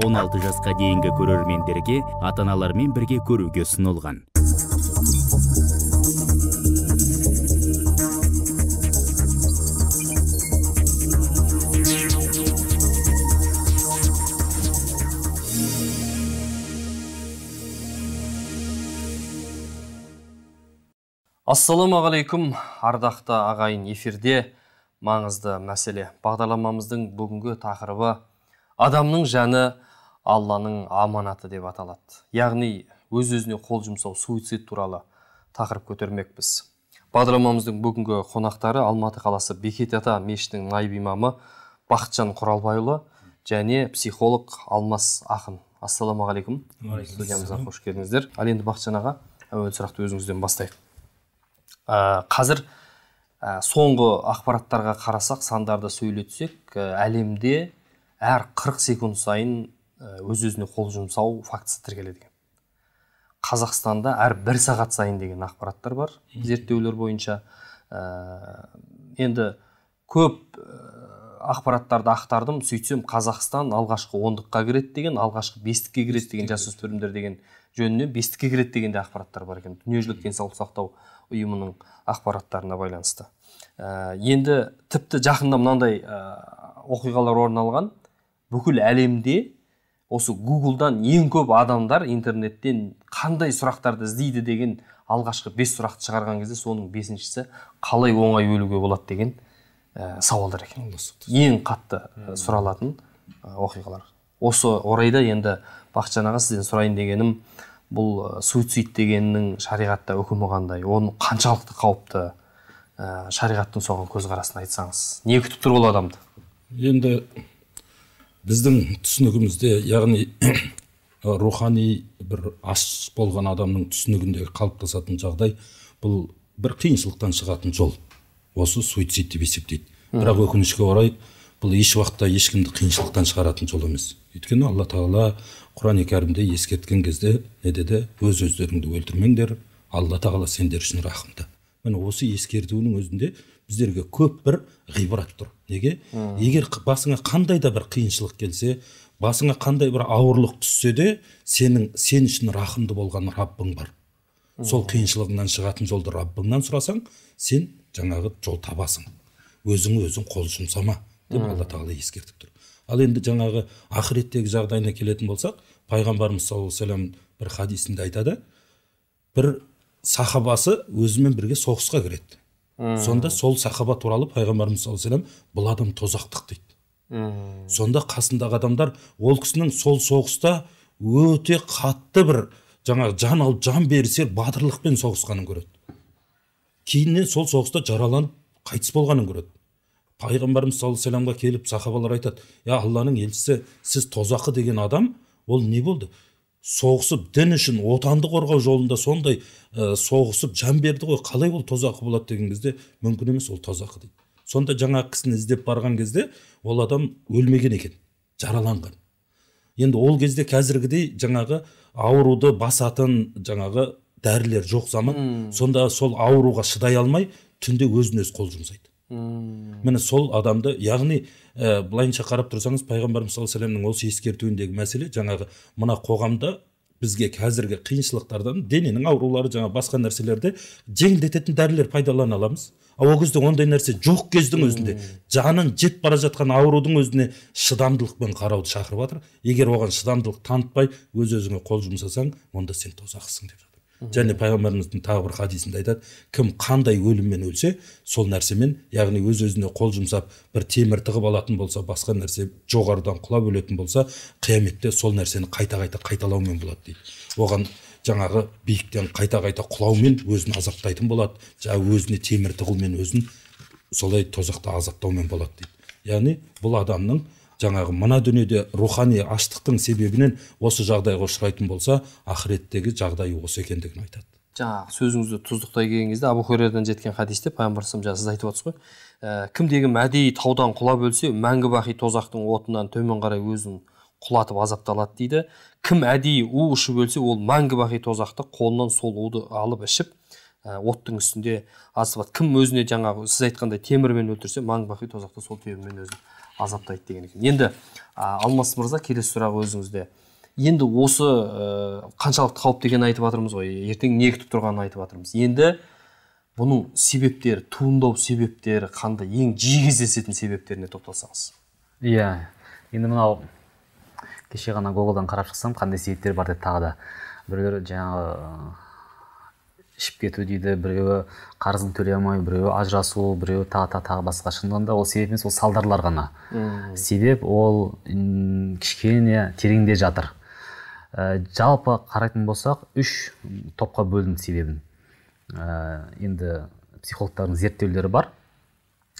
16 жасқа дейінгі көрермендерге ата аналармен бірге көруге ұсынылған ассалаумағалейкум ардақты ағайын эфирде маңызды мәселе бағдарламамыздың бүгінгі тақырыбы адамның жаны алланың аманаты деп аталады яғни өз өзіне қол жұмсау суицид туралы тақырып көтермекпіз бағдарламамыздың бүгінгі қонақтары алматы қаласы бекет ата мешітінің найып имамы бақытжан құралбайұлы және психолог алмас ақын ассалаумағалейкум студиямызға қош келдіңіздер ал енді бақытжан аға әуелі сұрақты өзіңізден бастайық ә, қазір ә, соңғы ақпараттарға қарасақ сандарды сөйлетсек ә, әлемде әр 40 секунд сайын э, өз өзіне қол жұмсау фактісі тіркеледі екен қазақстанда әр бір сағат сайын деген ақпараттар бар зерттеулер бойынша ә, енді көп э, ақпараттарды ақтардым сөйтсем қазақстан алғашқы ондыққа кіреді деген алғашқы бестікке кіреді деген жасөспірімдер деген жөнінен бестікке кіреді деген де ақпараттар бар екен дүниежүзілік денсаулық сақтау ұйымының ақпараттарына байланысты ә, енді тіпті жақында мынандай ә, оқиғалар орын алған бүкіл әлемде осы гуглдан ең көп адамдар интернеттен қандай сұрақтарды іздейді деген алғашқы бес сұрақты шығарған кезде соның бесіншісі қалай оңай өлуге болады деген ә, сауалдар екен ең қатты ә, сұралатын ә, оқиғалар осы орайда енді бақытжан аға сізден сұрайын дегенім бұл суицид дегеннің шариғатта үкімі қандай оның қаншалықты қауіпті ә, шариғаттың соған көзқарасын айтсаңыз не күтіп тұр ол адамды енді біздің түсінігімізде яғни рухани бір аш болған адамның түсінігінде қалыптасатын жағдай бұл бір қиыншылықтан шығатын жол осы суицид деп есептейді бірақ өкінішке орай бұл еш уақытта ешкімді қиыншылықтан шығаратын жол емес өйткені алла тағала құран кәрімде ескерткен кезде не деді өз өздеріңді өлтірмеңдер алла тағала сендер үшін рахымды міне осы ескертуінің өзінде біздерге көп бір ғибрат тұр неге егер басыңа қандай да бір қиыншылық келсе басыңа қандай бір ауырлық түссе де сенің сен үшін рақымды болған раббың бар сол қиыншылығыңнан шығатын жолды раббыңнан сұрасаң сен жаңағы жол табасың өзің өзің қол жұмсама деп алла тағала ескертіп тұр ал енді жаңағы ақыреттегі жағдайына келетін болсақ пайғамбарымыз саллаллаху алейхи бір хадисінде айтады бір сахабасы өзімен бірге соғысқа кіреді сонда сол сахаба туралы пайғамбарымыз саллаллаху алейhi бұл адам тозақтық дейді сонда қасындағы адамдар ол кісінің сол соғыста өте қатты бір жаңа жан алып жан берісер батырлықпен соғысқанын көреді кейіннен сол соғыста жараланып қайтыс болғанын көреді пайғамбарымыз саллаллаху алейhi келіп сахабалар айтады я алланың елшісі сіз тозақы деген адам ол не болды соғысып дін үшін отанды қорғау жолында сондай ә, соғысып жан берді ғой қалай ол тозақы болады деген кезде мүмкін емес ол тозақы дейді сонда жаңа кісіні іздеп барған кезде ол адам өлмеген екен жараланған енді ол кезде қазіргідей жаңағы ауруды басатын жаңағы дәрілер жоқ заман сонда сол ауруға шыдай алмай түнде өзін өзі қол жұмсайды міне сол адамды яғни ә, былайынша қарап тұрсаңыз пайғамбарымыз саллаллаху алейхи осы ескертуіндегі мәселе жаңағы мына қоғамда бізге қазіргі қиыншылықтардан дененің аурулары жаңа басқа нәрселерді жеңілдететін дәрілер пайдалана аламыз ал ол кезде ондай нәрсе жоқ кездің өзінде жанын жеп бара жатқан аурудың өзіне шыдамдылықпен қарауды шақырып жатыр егер оған шыдамдылық танытпай өз өзіңе қол жұмсасаң онда сен тозақсың деп және пайғамбарымыздың тағы бір хадисінде айтады кім қандай өліммен өлсе сол нәрсемен яғни өз өзіне қол жұмсап бір темір тығып алатын болса басқа нәрсе жоғарыдан құлап өлетін болса қияметте сол нәрсені қайта қайта қайталаумен болады дейді оған жаңағы биіктен қайта қайта құлаумен өзін азаптайтын болады жаңағы өзіне темір тығумен өзін солай тозақта азаптаумен болады дейді яғни бұл адамның жаңағы мына дүниеде рухани аштықтың себебінен осы жағдайға ұшырайтын болса ақыреттегі жағдайы осы екендігін айтады жаңағы сөзіңізді тұздықтай келген кезде абу хурайрадан жеткен хадисте пайғамбар жаңа сіз айтып отырсыз ғой ә, кімдегі әдейі таудан құлап өлсе мәңгі бақи тозақтың отынан төмен қарай өзін құлатып азапталады дейді кім әдейі у ұшып өлсе ол мәңгі бақи тозақты қолынан сол уды алып ішіп ә, оттың үстінде асып кім өзіне жаңағы сіз айтқандай темірмен өлтірсе мәңгі бақи тозақта сол темірмен өзін азаптайды деген екен енді алмас мырза келесі сұрақ өзіңізде енді осы ә, қаншалықты қауіпті екенін айтып жатырмыз ғой ертең не күтіп тұрғанын айтып жатырмыз енді бұның себептері туындау себептері қандай ең жиі кездесетін себептеріне тоқталсаңыз иә yeah. енді мынау кеше ғана гуглдан қарап шықсам қандай себептер бар деп тағы да біреулер жаңағы ішіп кету дейді біреуі қарызын төлей алмай біреуі ажырасу біреуі тағы тағы тағы басқа шындығында ол себеп емес ол салдарлар ғана себеп ол кішкене тереңде жатыр ә, жалпы қарайтын болсақ үш топқа бөлдім себебін ә, енді психологтардың зерттеулері бар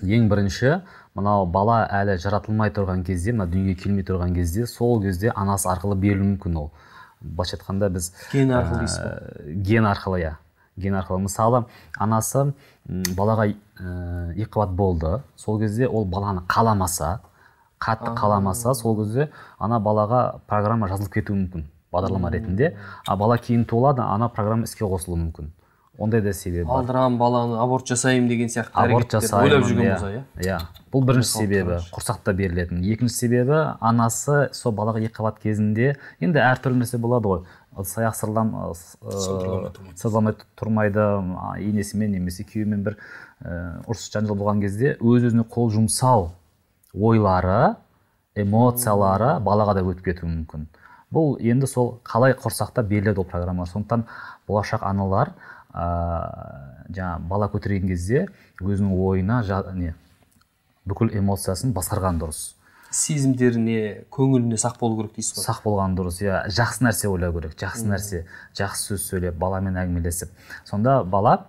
ең бірінші мынау бала әлі жаратылмай тұрған кезде мына дүниеге келмей тұрған кезде сол кезде анасы арқылы берілуі мүмкін ол былайша айтқанда біз ген арқылы дейсіз э, ген арқылы иә ген арқылы мысалы анасы балаға ә, э, екіқабат болды сол кезде ол баланы қаламаса қатты қаламаса сол кезде ана балаға программа жазылып кетуі мүмкін бағдарлама ретінде а бала кейін туылады ана программа іске қосылуы мүмкін ондай да себебі бар алдырған баланы аборт жасаймын деген сияқты аборт жасаймын ойлап жүрген иә. болса иә иә бұл бірінші себебі құрсақта берілетін екінші себебі анасы сол балаға екіқабат кезінде енді әртүрлі нәрсе болады ғой ыдыс аяқ сырлам сырламай э, тұрмайды енесімен немесе күйеуімен бір э, ұрыс жанжал болған кезде өз өзіне қол жұмсау ойлары эмоциялары балаға да өтіп кетуі мүмкін бұл енді сол қалай құрсақта беріледі ол программа сондықтан болашақ аналар ә, жаңа бала көтерген кезде өзінің ойына жа, не бүкіл эмоциясын басқарған дұрыс сезімдеріне көңіліне сақ болу керек дейсіз ғой сақ болған дұрыс иә жақсы нәрсе ойлау керек жақсы нәрсе жақсы сөз сөйлеп баламен әңгімелесіп сонда бала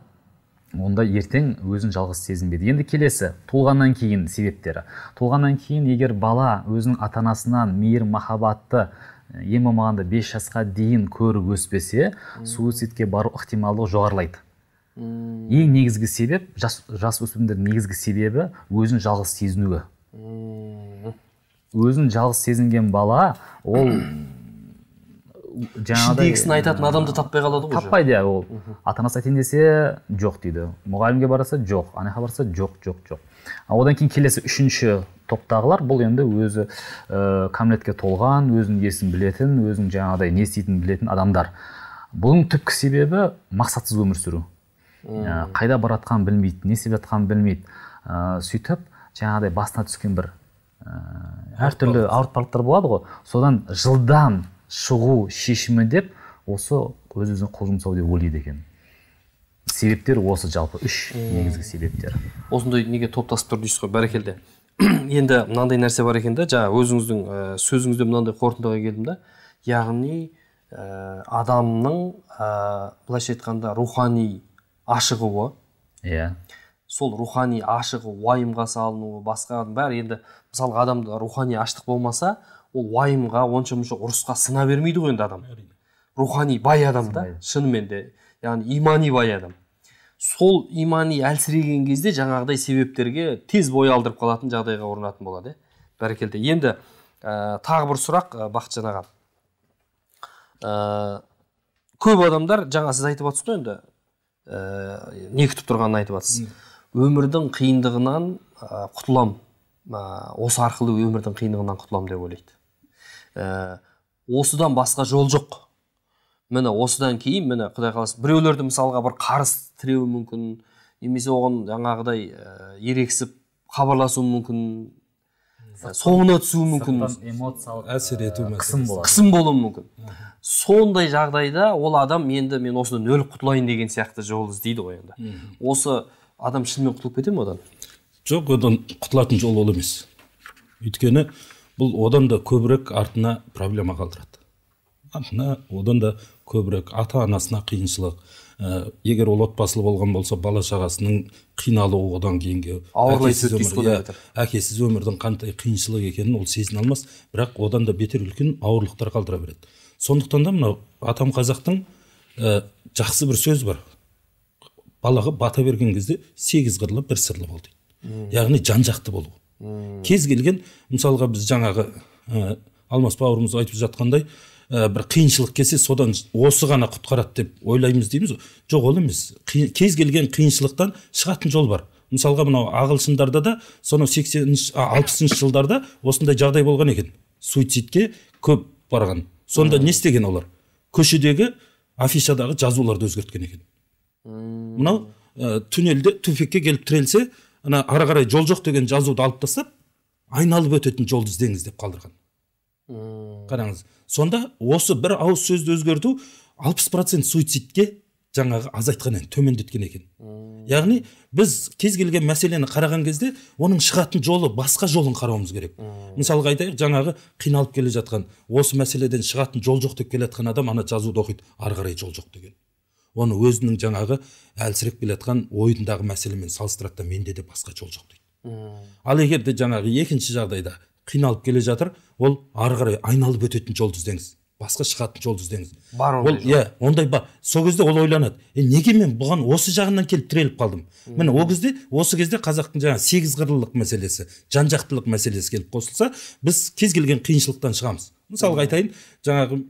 онда ертең өзін жалғыз сезінбейді енді келесі туылғаннан кейін себептері туылғаннан кейін егер бала өзінің ата анасынан мейірім махаббатты ең болмағанда бес жасқа дейін көріп өспесе суицидке бару ықтималдығы жоғарылайды Үм. ең негізгі себеп жас жасөспірімдердің негізгі себебі өзін жалғыз сезінуі өзін жалғыз сезінген бала ол жаңағыдай ішіндегісін айтатын адамды таппай қалады ғой таппайды иә ол ата анасы айтайын десе жоқ дейді мұғалімге барса жоқ ана жаққа барса жоқ жоқ жоқ одан кейін келесі үшінші топтағылар бұл енді өзі ә, кәмелетке толған өзінің есін білетін өзінің жаңағыдай не істейтінін білетін адамдар бұның түпкі себебі мақсатсыз өмір сүру ә, қайда баратқанын білмейді не істеп жатқанын білмейді ә, сөйтіп жаңағыдай басына түскен бір Ә, әртүрлі ауыртпалықтар болады ғой содан жылдам шығу шешімі деп осы өз өзіне қол жұмсау деп ойлайды екен себептер осы жалпы үш негізгі себептер осындай неге топтасып тұр дейсіз ғой бәрекелді енді мынандай нәрсе бар екен да жаңағы өзіңіздің ә, сөзіңізден мынандай қорытындыға келдім да яғни ә, адамның ә, былайша айтқанда рухани ашығуы иә сол рухани ашығы уайымға салынуы басқа бәрі енді мысалға адамда рухани аштық болмаса ол уайымға онша мұнша ұрысқа сына бермейді ғой енді адам рухани бай адам да шынымен де яғни имани бай адам сол имани әлсіреген кезде жаңағыдай себептерге тез бой алдырып қалатын жағдайға орнатын болады иә бәрекелді енді ә, тағы бір сұрақ ә, бақытжан аға ә, көп адамдар жаңа сіз айтып жатсыз ғой енді ә, не күтіп тұрғанын айтып жатсыз өмірдің қиындығынан ә, құтылам ә, осы арқылы өмірдің қиындығынан құтылам деп ойлайды ә, осыдан басқа жол жоқ міне осыдан кейін міне құдай қаласа біреулерді мысалға бір қарыз тіреуі мүмкін немесе оған жаңағыдай ә, ерексіп хабарласуы мүмкін ә, соңына түсуі мүмкін эмоциялық әсер ә, ету қысым болады қысым болуы мүмкін сондай жағдайда ол адам енді мен осыдан өліп құтылайын деген сияқты жол іздейді ғой енді осы адам шынымен құтылып кете ме одан жоқ одан құтылатын жол ол емес өйткені бұл одан да көбірек артына проблема қалдырады артына одан да көбірек ата анасына қиыншылық ә, егер ол отбасылы болған болса бала шағасының қиналуы одан кейінгі әкесіз, әкесіз өмірдің қандай қиыншылық екенін ол сезіне алмас бірақ одан да бетер үлкен ауырлықтар қалдыра береді сондықтан да мынау атам қазақтың ә, жақсы бір сөз бар балаға бата берген кезде сегіз қырлы бір сырлы бол дейді яғни жан жақты болу кез келген мысалға біз жаңағы ә, алмас бауырымыз айтып жатқандай э, бір қиыншылық келсе содан осы ғана құтқарады деп ойлаймыз дейміз ғой жоқ ол емес кез келген қиыншылықтан шығатын жол бар мысалға мынау ағылшындарда да сонау сексенінші алпысыншы жылдарда осындай жағдай болған екен суицидке көп барған сонда не істеген олар көшедегі афишадағы жазуларды өзгерткен екен мынау ә, э, туннельде туфекке келіп тірелсе ана ары қарай жол жоқ деген жазуды алып тастап айналып өтетін жолды іздеңіз деп қалдырған қараңыз сонда осы бір ауыз сөзді өзгерту 60 процент суицидке жаңағы азайтқан екен төмендеткен екен яғни біз кез келген мәселені қараған кезде оның шығатын жолы басқа жолын қарауымыз керек мысалға айтайық жаңағы қиналып келе жатқан осы мәселеден шығатын жол жоқ деп келе жатқан адам ана жазуды оқиды ары қарай жол жоқ деген оны өзінің жаңағы әлсіреп келе жатқан ойындағы мәселемен салыстырады да менде де басқа жол жоқ дейді hmm. ал егер де жаңағы екінші жағдайда қиналып келе жатыр ол ары қарай айналып өтетін жолды іздеңіз басқа шығатын жолды іздеңіз бар ол иә ондай бар сол кезде ол ойланады е неге мен бұған осы жағынан келіп тіреліп қалдым міне ол кезде осы кезде қазақтың жаңағы сегіз қырлылық мәселесі жан жақтылық мәселесі келіп қосылса біз кез келген қиыншылықтан шығамыз мысалға айтайын жаңағы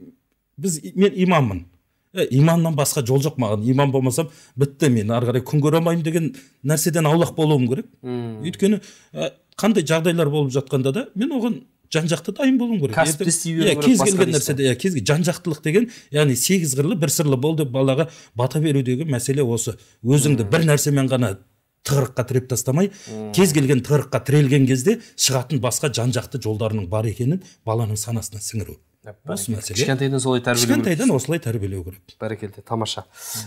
біз мен имаммын е иманнан басқа жол жоқ маған иман болмасам бітті мен ары қарай күн көре алмаймын деген нәрседен аулақ болуым керек өйткені ә, қандай жағдайлар болып жатқанда да мен оған жан жақты дайын болуым керек кәсіпті иә, керек кез келген нәрседе иә кез жан жақтылық деген яғни сегіз қырлы бір сырлы бол деп балаға бата берудегі мәселе осы өзіңді бір нәрсемен ғана тығырыққа тіреп тастамай кез келген тығырыққа тірелген кезде шығатын басқа жан жақты жолдарының бар екенін баланың санасына сіңіру осы мәселе кішкентайдан солай тәрбиелеу кішкентайдан осылай тәрбиелеу керек бәрекелді тамаша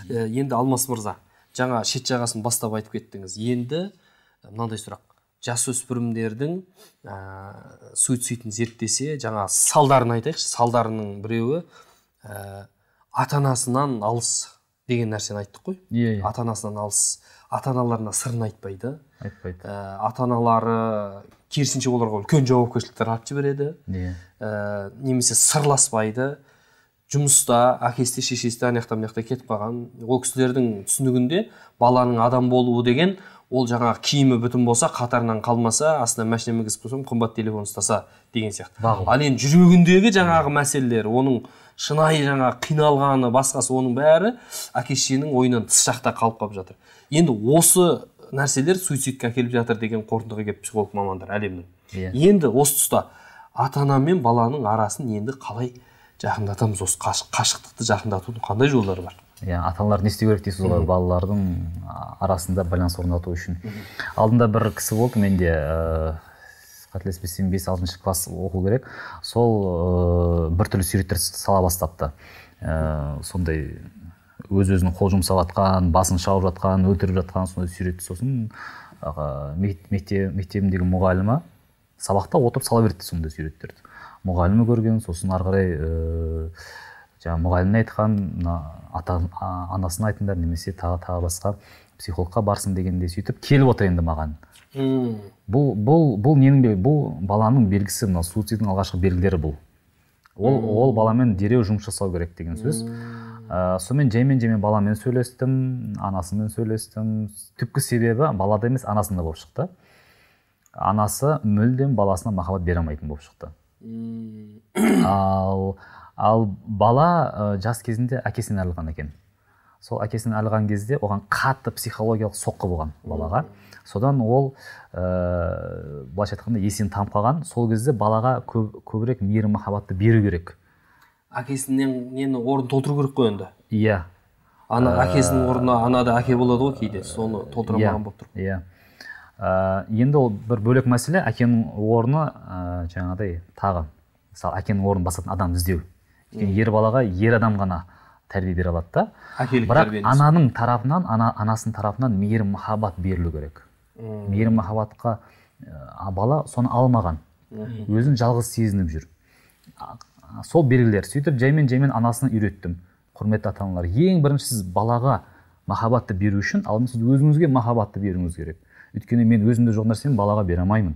э, енді алмас мырза жаңа шет жағасын бастап айтып кеттіңіз енді э, мынандай сұрақ жасөспірімдердің ә, суицидін зерттесе жаңа салдарын айтайықшы салдарының біреуі ә, ата анасынан алыс деген нәрсені айттық қой иә yeah, иә. yeah. ата анасынан алыс ата аналарына сырын айтпайды айтпайды ә, ата аналары керісінше оларға үлкен жауапкершіліктер артып жібереді иә ә, немесе сырласпайды жұмыста әкесі де шешесі де ана жақта мына жақта кетіп қалған ол кісілердің түсінігінде баланың адам болуы деген ол жаңағы киімі бүтін болса қатарынан қалмаса астына машина мінгізіп қойсам қымбат телефон ұстаса деген сияқты ал енді жүрегіндегі жаңағы мәселелер оның шынайы жаңа қиналғаны басқасы оның бәрі әке шешенің ойынан тыс жақта қалып қалып жатыр енді осы нәрселер суицидке әкеліп жатыр деген қорытындыға келіп психолог мамандар әлемнің yeah. Иә. енді осы тұста ата ана мен баланың арасын енді қалай жақындатамыз осы қашықтықты жақындатудың қандай жолдары бар иә ата аналар не істеу керек дейсіз ғой балалардың арасында байланыс орнату үшін алдында бір кісі болды менде қателеспесем бес алтыншы класс оқу керек сол э, бір біртүрлі суреттер сала бастапты ә, сондай өз өзін қол жұмсап жатқан басын шауып жатқан өлтіріп жатқан сондай суретті сосын ә, мектеп мектебімдегі мұғалімі сабақта отырып сала берді сондай суреттерді мұғалімі көрген сосын ары қарай ыыы э, жаңағы мұғаліміне айтқан мына ата анасына айтыңдар немесе тағы тағы басқа психологқа барсын дегенде сөйтіп келіп отыр енді маған бұл бұл бұл ненің бе бұл баланың белгісі мына суицидтің алғашқы белгілері бұл ол ол баламен дереу жұмыс жасау керек деген сөз ыыы ә, сонымен жемен жаймен баламен сөйлестім анасымен сөйлестім түпкі себебі балада емес анасында болып шықты анасы мүлдем баласына махаббат бере алмайтын болып шықты ал ал бала ә, жас кезінде әкесінен айырылған екен сол әкесінен айырылған кезде оған қатты психологиялық соққы болған балаға содан ол ыыы э, былайша айтқанда есінен танып қалған сол кезде балаға көп, көбірек мейірім махаббатты беру керек әкесінен нені орнын толтыру керек қой енді иә ана э, әкесінің орнына ана да әке болады ғой кейде соны толтыра иә, алмаған болып тұр иә э, енді ол бір бөлек мәселе әкенің орны ә, жаңағыдай тағы мысалы әкенің орнын басатын адам іздеу өйткені ер балаға ер адам ғана тәрбие бере алады да бірақ ананың тарапынан ана анасының тарапынан мейірім махаббат берілу керек мейірім махаббатқа ә, бала соны алмаған өзін жалғыз сезініп жүр сол белгілер сөйтіп жаймен жаймен анасына үйреттім құрметті ата аналар ең бірінші сіз балаға махаббатты беру үшін алдымен сіз өзіңізге махаббатты беруіңіз керек өйткені мен өзімде жоқ нәрсені балаға бере алмаймын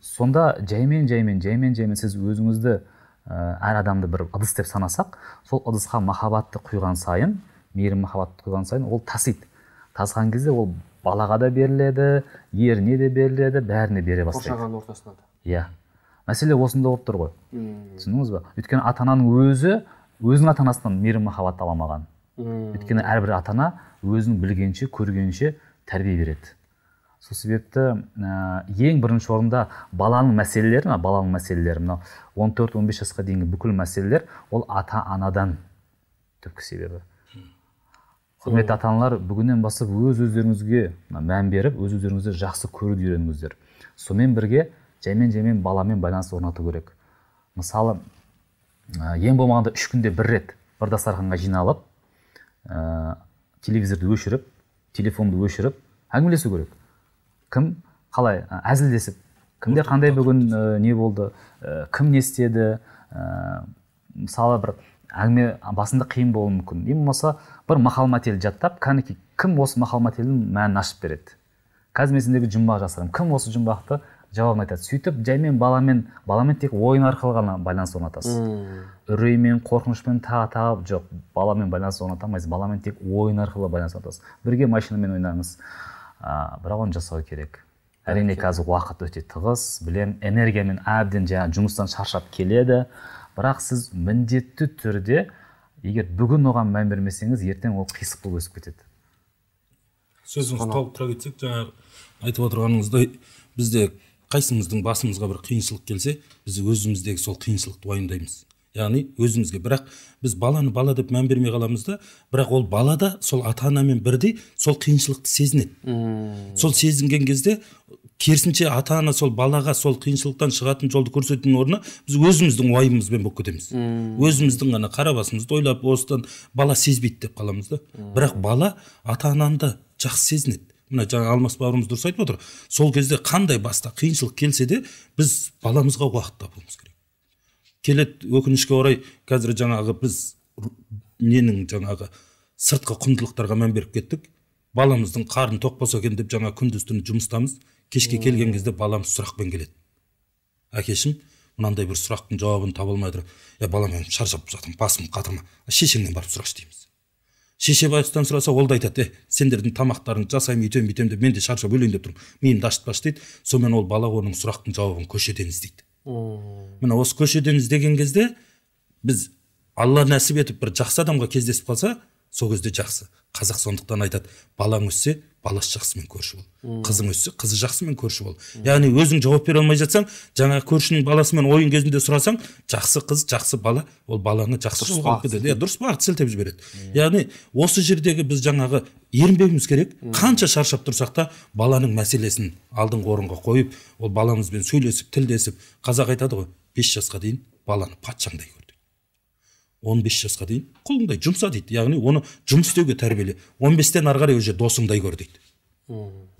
сонда жаймен жаймен жаймен жаймен сіз өзіңізді әр адамды бір ыдыс деп санасақ сол ыдысқа махаббатты құйған сайын мейірім махаббатты құйған сайын ол тасиды тасыған кезде ол балаға да беріледі еріне де беріледі бәріне бере бастайды қоршаған ортасына да иә мәселе осында болып тұр ғой түсіндіңіз ба өйткені ата ананың өзі өзінің ата анасынан мейірім махаббат ала алмаған өйткені әрбір ата ана өзінің білгенше көргенше тәрбие береді сол себепті ә, ең бірінші орында баланың мәселелері мына баланың мәселелері мынау он төрт он бес жасқа дейінгі бүкіл мәселелер ол ата анадан түпкі себебі құрметті ата аналар бүгіннен бастап өз өздеріңізге мән беріп өз өздеріңізді жақсы көруді үйреніңіздер сонымен бірге жаймен жаймен баламен байланыс орнату керек мысалы ең болмағанда үш күнде бір рет бір дастарханға жиналып ә, телевизорды өшіріп телефонды өшіріп әңгімелесу керек кім қалай әзілдесіп кімде қандай бүгін э, не болды э, кім не істеді ә, мысалы бір әңгіме басында қиын болуы мүмкін ең болмаса бір мақал мәтел жаттап кәнекей кім осы мақал мәтелдің мәнін ашып береді қазір мен сендерге жұмбақ жасырамын кім осы жұмбақты жауабын айтады сөйтіп жаймен баламен баламен тек ойын арқылы ғана байланыс орнатасыз үреймен қорқынышпен тағы тағы жоқ баламен байланыс орната алмайсыз баламен тек ойын арқылы байланыс орнатасыз бірге машинамен ойнаңыз ә, бірақ оны жасау керек әрине қазір уақыт өте тығыз білем энергиямен әбден жаңағы жұмыстан шаршап келеді бірақ сіз міндетті түрде егер бүгін оған мән бермесеңіз ертең ол қисық болып өсіп кетеді сөзіңізді толықтыра кетсек жаңағы айтып отырғаныңыздай бізде қайсымыздың басымызға бір қиыншылық келсе біз өзіміздегі сол қиыншылықты уайымдаймыз яғни өзімізге бірақ біз баланы бала деп мән бермей қаламыз да бірақ ол бала да сол ата анамен бірдей сол қиыншылықты сезінеді сол сезінген кезде керісінше ата ана сол балаға сол қиыншылықтан шығатын жолды көрсетудің орнына біз өзіміздің уайымымызбен болып кетеміз hmm. өзіміздің ғана қара басымызды ойлап осыдан бала сезбейді деп қаламыз да hmm. бірақ бала ата ананы жақсы сезінеді мына жаңа алмас бауырымыз дұрыс айтып отыр сол кезде қандай баста қиыншылық келсе де біз баламызға уақыт табуымыз керек келеді өкінішке орай қазір жаңағы біз ненің жаңағы сыртқы құндылықтарға мән беріп кеттік баламыздың қарын тоқ болса екен деп жаңа күндіз түні жұмыстамыз кешке келген кезде балам сұрақпен келеді әкешім мынандай бір сұрақтың жауабын таба алмай отыр е балам мен шаршап жатырмын басым қатырма шешеңнен барып сұрашы дейміз шеше байғұстан сұраса ол да айтады е сендердің тамақтарыңды жасаймын үйтемін бүйтемін деп мен де шаршап өлейін деп тұрмын миымды ашытпашы дейді сонымен ол бала оның сұрақтың жауабын көшеден іздейді міне осы көшеден іздеген кезде біз алла нәсіп етіп бір жақсы адамға кездесіп қалса сол кезде жақсы қазақ сондықтан айтады балаң өссе баласы жақсымен көрші бол қызың өссе қызы жақсымен көрші бол яғни өзің жауап бере алмай жатсаң жаңағы көршінің баласымен ойын кезінде сұрасаң жақсы қыз жақсы бала ол баланы жақсы дұрыс алып кетеді иә дұрыс бағыт сілтеп жібереді яғни осы жердегі біз жаңағы ерінбеуіміз керек қанша шаршап тұрсақ та баланың мәселесін алдыңғы орынға қойып ол баламызбен сөйлесіп тілдесіп қазақ айтады ғой бес жасқа дейін баланы патшаңдай көр 15 жасқа дейін құлыңдай жұмса дейді яғни оны жұмыс істеуге тәрбиеле 15 бестен ары қарай уже досыңдай көр дейді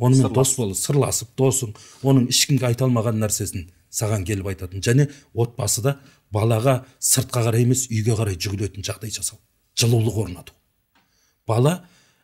онымен дос бол сырласып досың оның ешкімге айта алмаған нәрсесін саған келіп айтатын және отбасыда балаға сыртқа қарай емес үйге қарай жүгілетін жағдай жасау жылулық орнату бала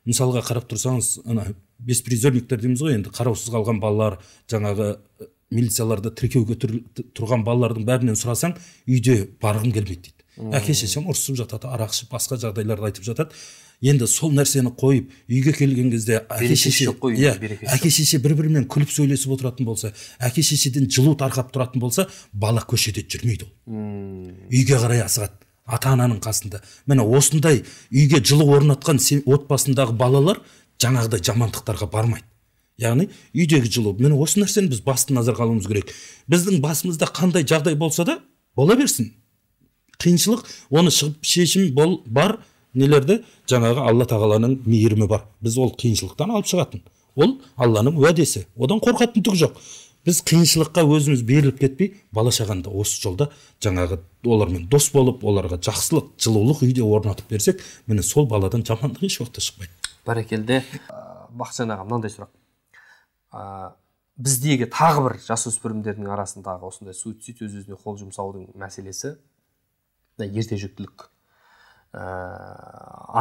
мысалға қарап тұрсаңыз ана беспризорниктер дейміз ғой енді қараусыз қалған балалар жаңағы э, милицияларда тіркеуге тұрған балалардың бәрінен сұрасаң үйде барғым келмейді дейді әке шешем ұрысып жатады арақ ішіп басқа жағдайларды айтып жатады енді сол нәрсені қойып үйге келген кезде әке шеше иә әке шеше бір бірімен күліп сөйлесіп отыратын болса әке шешеден жылу тарқап тұратын болса бала көшеде жүрмейді ол үйге қарай асығады ата ананың қасында міне осындай үйге жылу орнатқан отбасындағы балалар жаңағыдай жамандықтарға бармайды яғни үйдегі жылу міне осы нәрсені біз басты назарға алуымыз керек біздің басымызда қандай жағдай болса да бола берсін қиыншылық оны шығып шешім бол бар нелерді жаңағы алла тағаланың мейірімі бар біз ол қиыншылықтан алып шығатын ол алланың уәдесі одан қорқатын түк жоқ біз қиыншылыққа өзіміз беріліп кетпей бала шағанда осы жолда жаңағы олармен дос болып оларға жақсылық жылулық үйде орнатып берсек міне сол баладан жамандық еш уақытта шықпайды бәрекелді бақытжан аға мынандай сұрақ ә, біздегі тағы бір жасөспірімдердің арасындағы осындай суицид өз өзіне қол жұмсаудың мәселесі ерте жүктілік ә, э,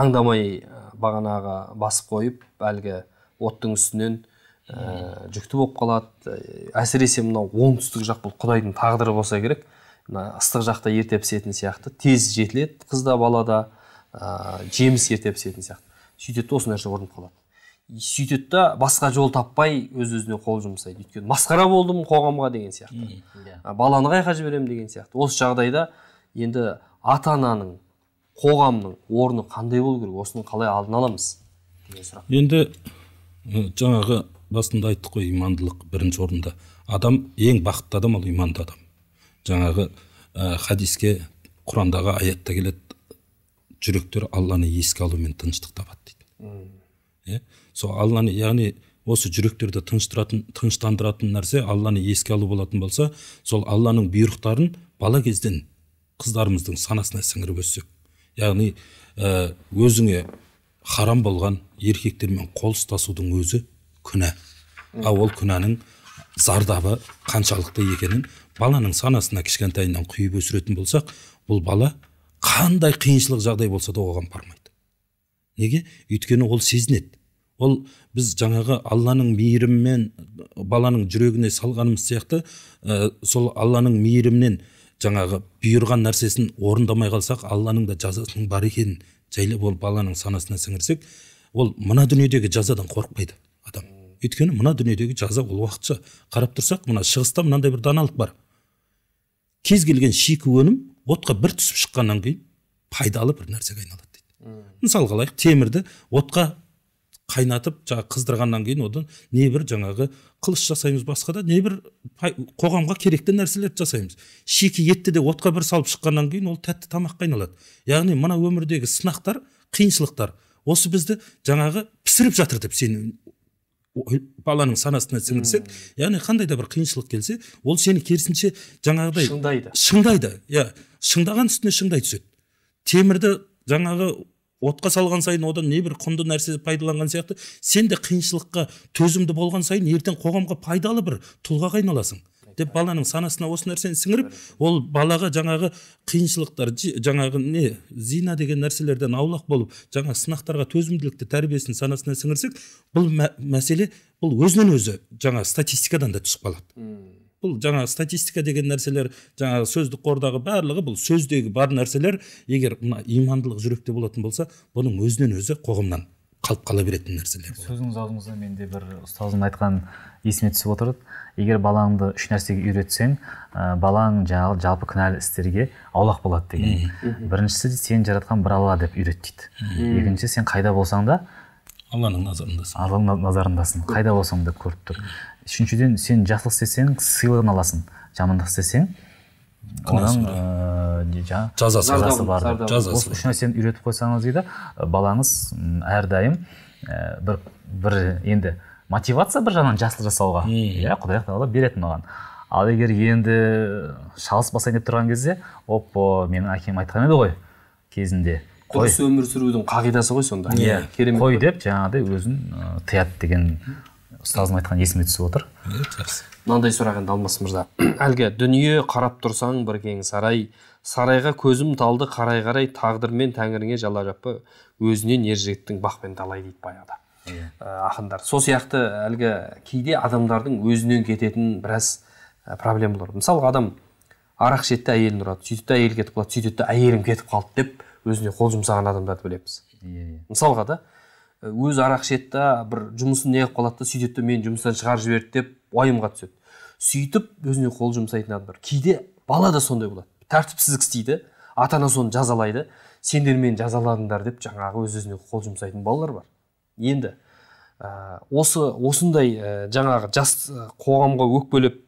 аңдамай э, бағанаға басып қойып әлгі оттың үстінен ә, жүкті болып қалады әсіресе мынау оңтүстік жақ бұл құдайдың тағдыры болса керек мына ыстық жақта ерте пісетін сияқты тез жетіледі қызда балада ә, жеміс ерте пісетін сияқты сөйтеді да осы нәрсе орнып қалады сөйтеді да басқа жол таппай өз өзіне қол жұмсайды өйткені масқара болдым қоғамға деген сияқты иә. баланы қайда жіберемін деген сияқты осы жағдайда енді ата ананың қоғамның орны қандай болу керек осының қалай алдын аламыз енді жаңағы басында айттық қой имандылық бірінші орында адам ең бақытты адам ол иманды адам жаңағы ә, хадиске құрандағы аятта келеді жүректер алланы еске алумен тыныштық табады дейді иә сол алланы яғни осы жүректерді тыныштыратын тыныштандыратын нәрсе алланы еске алу болатын болса сол алланың бұйрықтарын бала кезден қыздарымыздың санасына сіңіріп өссек яғни ә, өзіңе харам болған еркектермен қол ұстасудың өзі күнә ал ол күнәнің зардабы қаншалықты екенін баланың санасына кішкентайынан құйып өсіретін болсақ бұл бала қандай қиыншылық жағдай болса да оған бармайды неге өйткені ол сезінеді ол біз жаңағы алланың мейірімімен баланың жүрегіне салғанымыз сияқты ә, сол алланың мейірімінен жаңағы бұйырған нәрсесін орындамай қалсақ алланың да жазасының бар екенін жайлап ол баланың санасына сіңірсек ол мына дүниедегі жазадан қорықпайды адам өйткені мына дүниедегі жаза ол уақытша қарап тұрсақ мына шығыста мынандай бір даналық бар кез келген шикі өнім отқа бір түсіп шыққаннан кейін пайдалы бір нәрсеге айналады дейді мысалға алайық темірді отқа қайнатып жаңағы қыздырғаннан кейін одан небір жаңағы қылыш жасаймыз басқа да небір қоғамға керекті нәрселерді жасаймыз шикі етті де отқа бір салып шыққаннан кейін ол тәтті тамаққа айналады яғни мына өмірдегі сынақтар қиыншылықтар осы бізді жаңағы пісіріп жатыр деп сен баланың санасына сіңірсек яғни қандай да бір қиыншылық келсе ол сені керісінше жаңағыдай шыңдайды шыңдайды иә шыңдаған үстіне шыңдай түседі темірді жаңағы отқа салған сайын одан небір құнды нәрсе пайдаланған сияқты сен де қиыншылыққа төзімді болған сайын ертең қоғамға пайдалы бір тұлғаға айналасың деп баланың санасына осы нәрсені сіңіріп ол балаға жаңағы қиыншылықтар жаңағы не зина деген нәрселерден аулақ болып жаңа сынақтарға төзімділікті тәрбиесін санасына сіңірсек бұл мәселе бұл өзінен өзі жаңа статистикадан да түсіп қалады бұл жаңа статистика деген нәрселер жаңағы сөздік қордағы барлығы бұл сөздегі бар нәрселер егер мына имандылық жүректе болатын болса бұның өзінен өзі қоғамнан қалып қала беретін нәрселер сөзіңіз аузыңызда менде бір ұстазым айтқан есіме түсіп отырды егер балаңды үш нәрсеге үйретсең ә, балаң жаңағы жалпы кінәлі істерге аулақ болады деген Үм. біріншісі сен жаратқан бір алла деп үйрет дейді екіншісі сен қайда болсаң да алланың назарындасың алланың назарындасың қайда болсаң да көріп тұр үшіншіден сен жақсылық істесең сыйлығын аласың жамандық істесең э, жазасы бар жазасы осы үш нәрсені үйретіп қойсаңыз дейді э, балаңыз әрдайым ә, бір бір енді мотивация бір жағынан жақсылық жасауға иә құдай тағала береді маған ал егер енді шалыс басайын деп тұрған кезде оппо менің әкем айтқан еді ғой кезінде дұрыс өмір сүрудің қағидасы ғой сонда иә керемет қой деп жаңағыдай өзін тыяды деген ұстазым айтқан есіме түсіп отыр жақсы мынандай сұрақ енді алмас мырза әлгі дүние қарап тұрсаң бір кең сарай сарайға көзім талды қарай қарай тағдырмен тәңіріңе жала жаппы өзінен ер жігіттің бақпен талай дейді баяғыда yeah. Иә. Ә, ақындар сол сияқты әлгі кейде адамдардың өзінен кететін біраз ә, проблемалар мысалы адам арақ ішеді де әйелін ұрады сөйтеді де әйелі кетіп қалады сөйтеді де әйелім кетіп қалды деп өзіне қол жұмсаған адамдарды білеміз иә yeah. Иә. мысалға да өз арақ ішеді да бір жұмысын неғып қалады да сөйтеді да мені жұмыстан шығарып жіберді деп уайымға түседі сөйтіп өзіне қол жұмсайтын адамдар кейде бала да сондай болады тәртіпсіздік істейді ата ана соны жазалайды сендер мені жазаладыңдар деп жаңағы өз өзіне қол жұмсайтын балалар бар енді ә, осы осындай ә, жаңағы жас ә, қоғамға өкпелеп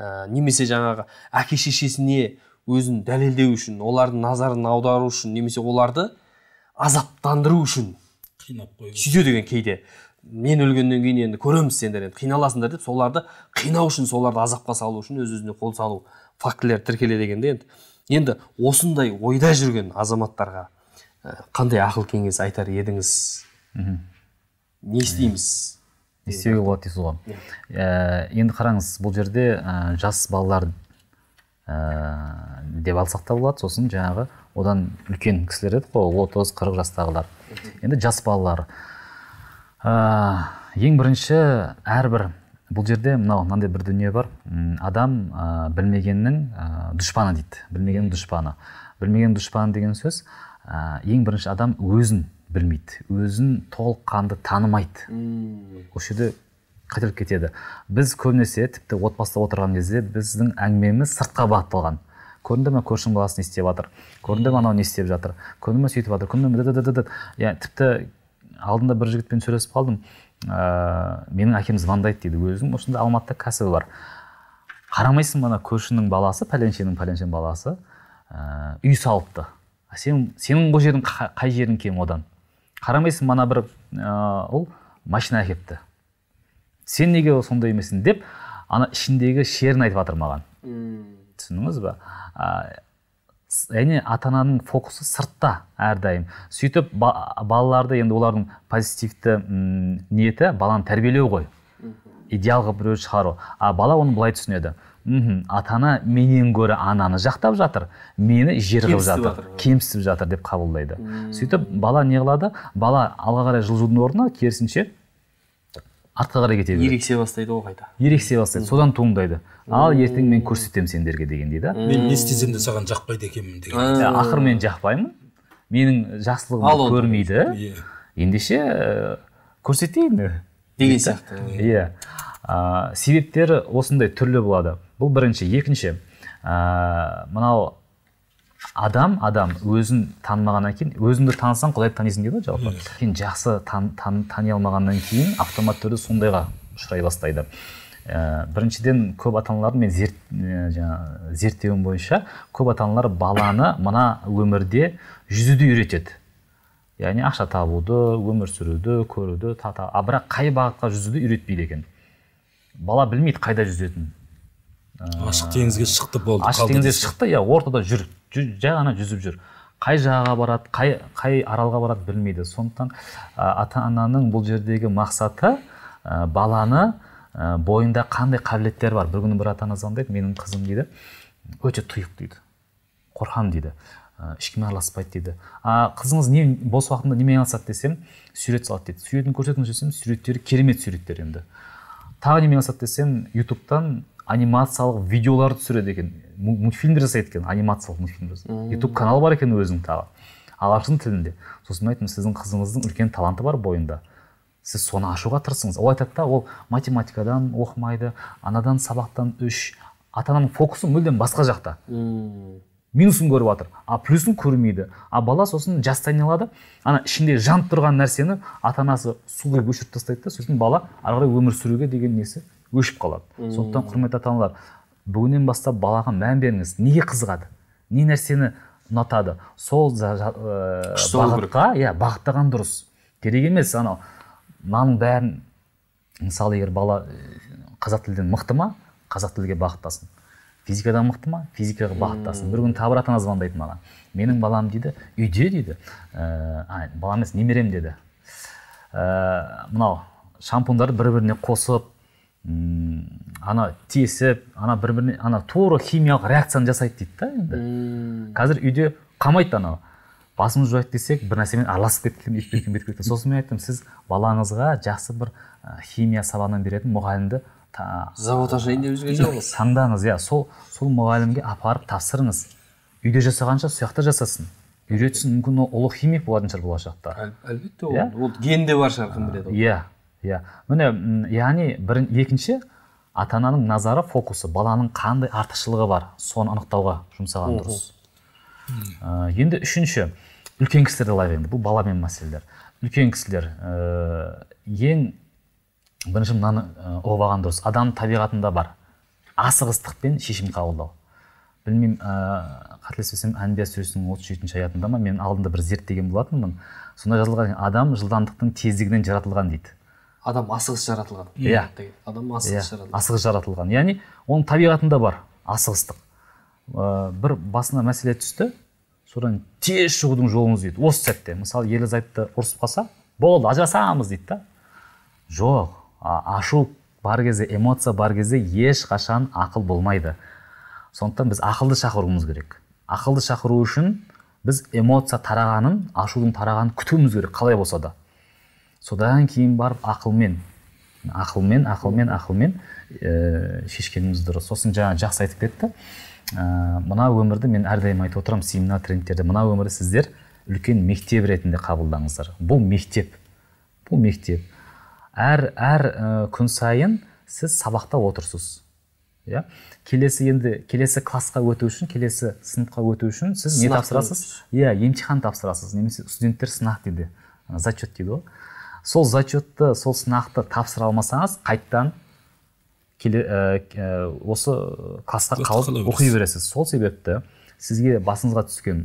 ә, немесе жаңағы әке шешесіне өзін дәлелдеу үшін олардың назарын аудару үшін немесе оларды азаптандыру үшін қинап қойды сөйтеді деген кейде мен өлгеннен кейін енді көреміз сендер енді қиналасыңдар деп соларды қинау үшін соларды азапқа салу үшін өз өзіне қол салу фактілері тіркеледі екен де енді енді осындай ойда жүрген азаматтарға э, қандай ақыл кеңес айтар едіңіз не істейміз не істеуге болады дейсіз ғой иә. э, енді қараңыз бұл жерде э, жас балалар деп алсақ та болады сосын жаңағы одан үлкен кісілер едік қой отыз қырық жастағылар енді жас балалар ә, ең бірінші әрбір бұл жерде мынау мынандай бір дүние бар адам ә, білмегеннің ә, дұшпаны дейді білмегеннің дұшпаны білмеген дұшпаны деген сөз ә, ең бірінші адам өзін білмейді өзін толыққанды танымайды осы жерде қателік кетеді біз көбінесе тіпті отбасыда отырған кезде біздің әңгімеміз сыртқа бағытталған көрдіңдер ма көршім баласы не істеп жатыр көрдіңдер ма анау не істеп жатыр көрдің ма сөйтіп жатыр көрдің д тіпті алдында бір жігітпен сөйлесіп қалдым ыыы менің әкем звондайды дейді өзінің осындай алматыда кәсібі бар қарамайсың ана көршінің баласы пәленшенің пәленшенің баласы ә, үй салыпты а сен сенің бұл жерің қай жерің кем одан қарамайсың мана бір ұл машина әкепті сен неге сондай емессің деп ана ішіндегі шерін айтып жатыр маған түсіндіңіз ба әрине ата ананың фокусы сыртта әрдайым сөйтіп ба балаларды енді олардың позитивті ниеті баланы тәрбиелеу ғой идеал қылып біреуді шығару а бала оны былай түсінеді мхм ата ана менен гөрі ананы жақтап жатыр мені жер қылып жатыр кемсітіп жатыр деп қабылдайды сөйтіп бала не қылады бала алға қарай жылжудың орнына керісінше артқа қарай кетеді ерексе бастайды ғой қайта ерексе бастайды содан туындайды ал ертең мен көрсетемін сендерге дегендей да мен не істесем де саған жақпайды екенмін деген ә, ақыры мен жақпаймын менің жақсылығымды көрмейді иә. ендеше ә, көрсетейін деген сияқты иә себептері осындай түрлі болады бұл бірінші екінші ә, мынау адам адам өзін танымағаннан кейін өзіңді танысаң құдайды танисың дейді ғой жалпы сен жақсы тан, тан, тани алмағаннан кейін автоматты түрде сондайға ұшырай бастайды ә, біріншіден көп ата аналар мен зерт, ә, зерттеуім бойынша көп ата аналар баланы мына өмірде жүзуді үйретеді яғни ақша табуды өмір сүруді көруді тата а бірақ қай бағытқа жүзуді үйретпейді екен бала білмейді қайда жүзетінін ә, ашық теңізге шықты болды ашық теңізге шықты иә ортада жүр жай ғана жүзіп жүр қай жағаға барады қай қай аралға барады білмейді сондықтан ә, ата ананың бұл жердегі мақсаты ә, баланы ә, бойында қандай қабілеттер бар бір күні бір ата ана звондайды менің қызым дейді өте тұйық дейді қорқамын дейді ешкіммен араласпайды дейді а қызыңыз не бос уақытында немен айналысады десем сурет салады дейді суретін көрсетіңізші десем суреттері керемет суреттер енді тағы немен айналысады десем ютубтан анимациялық видеолар түсіреді екен мультфильмдер жасайды екен анимациялық мультфильм ютуб канал бар екен өзінің тағы ағылшын тілінде сосын мен айттым сіздің қызыңыздың үлкен таланты бар бойында сіз соны ашуға тырысыңыз ол айтады да ол математикадан оқымайды анадан сабақтан үш ата ананың фокусы мүлдем басқа жақта м минусын көріп жатыр а плюсын көрмейді а бала сосын жастайын алады ана ішінде жанып тұрған нәрсені ата анасы су өшіріп тастайды да сосын бала ары қарай өмір сүруге деген несі өшіп қалады сондықтан құрметті ата аналар бүгіннен бастап балаға мән беріңіз неге қызығады не нәрсені ұнатады сол ә, бағытқа иә бағыттаған дұрыс керек емес анау мынаның бәрін мысалы егер бала қазақ тілден мықты ма қазақ тілге бағыттасын физикадан мықты ма физикаға бағыттасын бір күні тағы бір ата маған менің балам дейді үйде дейді ә, а балам емес немерем деді ә, мынау шампуньдарды бір біріне қосып м ана тесіп ана бір біріне ана тура химиялық реакцияны жасайды дейді да енді мм қазір үйде қамайды анау басымызды жуайық десек бір нәрсемен араласып кеткен өйтіп кеткен бүйтіп кеткен сосын мен айттым сіз балаңызға жақсы бір химия сабағынан беретін мұғалімді завод ашайын деп жүрген жоқпыз таңдаңыз иә сол сол мұғалімге апарып тапсырыңыз үйде жасағанша сол жақта жасасын үйретсін мүмкін ол ұлы химик болатын шығар болашақта әлбетте ол иә? ол генде бар шығар кім біледі иә иә міне яғни бір екінші ата ананың назары фокусы баланың қандай артықшылығы бар соны анықтауға жұмсаған дұрыс ә, енді үшінші үлкен кісілерді алайық енді бұл баламен мәселелер үлкен кісілер ә, ең бірінші мынаны ұғып алған дұрыс адам табиғатында бар асығыстықпен шешім қабылдау білмеймін ә, қателеспесем әнбия сүресінің отыз жетінші аятында ма мен алдында бір зерттеген болатынмын сонда жазылған адам жылдамдықтың тездігінен жаратылған дейді адам асығыс жаратылған иә yeah. адам асығыс yeah. Иә, жаратылған асығыс жаратылған яғни оның табиғатында бар асығыстық ә, бір басына мәселе түсті содан тез шығудың жолын іздейді осы сәтте мысалы ерлі зайыпты ұрысып қалса болды ажырасамыз дейді да жоқ ашу бар кезде эмоция бар кезде ешқашан ақыл болмайды сондықтан біз ақылды шақыруымыз керек ақылды шақыру үшін біз эмоция тарағанын ашудың тарағанын күтуіміз керек қалай болса да содан кейін барып ақылмен ақылмен ақылмен ақылмен ә, шешкеніміз дұрыс сосын жаңа жақсы айтып кетті ә, мына өмірді мен әрдайым айтып отырамын семинар тренингтерде мына өмірді сіздер үлкен мектеп ретінде қабылдаңыздар бұл мектеп бұл мектеп әр әр ә, күн сайын сіз сабақта отырсыз иә келесі енді келесі классқа өту үшін келесі сыныпқа өту үшін сіз не тапсырасыз иә емтихан тапсырасыз немесе студенттер сынақ дейді зачет дейді ғой сол зачетты сол сынақты тапсыра алмасаңыз қайттан келе, э, э, осы э, класста қалып оқи бересіз сол себепті сізге басыңызға түскен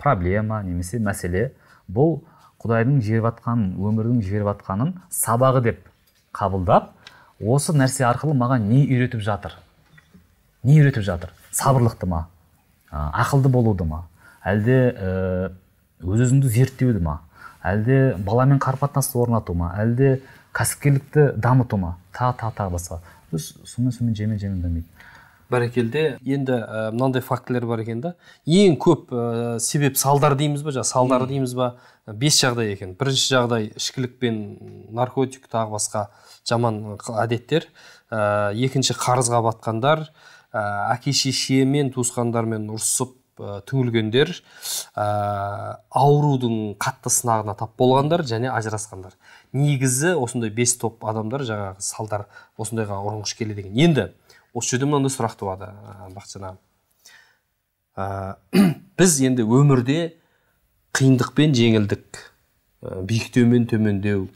проблема немесе мәселе бұл құдайдың жіберіп жатқанын өмірдің жіберіп жатқанын сабағы деп қабылдап осы нәрсе арқылы маған не үйретіп жатыр не үйретіп жатыр сабырлықты ма ақылды болуды ма әлде өз өзіңді зерттеуді ма әлде баламен қарым қатынасты орнату ма әлде кәсіпкерлікті дамыту ма тағы тағы тағы басқа сонымен сонымен жемен жемен дамиды бәрекелді енді ә, мынандай фактілер бар екен да ең көп себеп салдар дейміз ба жаңағы салдар дейміз ба бес жағдай екен бірінші жағдай ішкілік пен наркотик тағы басқа жаман әдеттер ә, екінші қарызға батқандар ә, әке шешемен туысқандармен ұрысып Э, түңілгендер, ә, аурудың қатты сынағына тап болғандар және ажырасқандар негізі осындай бес топ адамдар жаңағы салдар осындайға ұрынғыш келеді деген енді осы жерде мынандай сұрақ туады ә, бақытжан аға біз енді өмірде қиындық пен жеңілдік ә, биіктеу мен төмендеу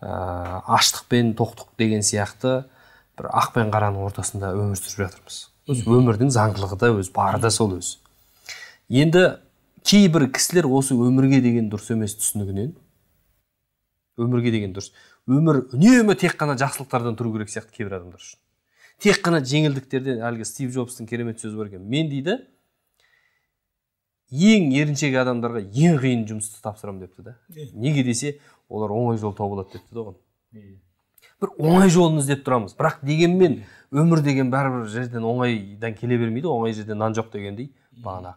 ә, аштық пен тоқтық деген сияқты бір ақ пен қараның ортасында өмір сүріп жатырмыз өмірдің заңдылығы да өз бары да сол өзі енді кейбір кісілер осы өмірге деген дұрыс емес түсінігінен өмірге деген дұрыс өмір үнемі тек қана жақсылықтардан тұру керек сияқты кейбір адамдар үшін тек қана жеңілдіктерден әлгі стив джобстың керемет сөзі бар екен мен дейді ең еріншек адамдарға ең қиын жұмысты тапсырамын депті да неге десе олар оңай жол тауып алады депті да бір оңай жолын іздеп тұрамыз бірақ дегенмен өмір деген бәрібір жерден оңайдан келе бермейді оңай жерде нан жоқ дегендей бағана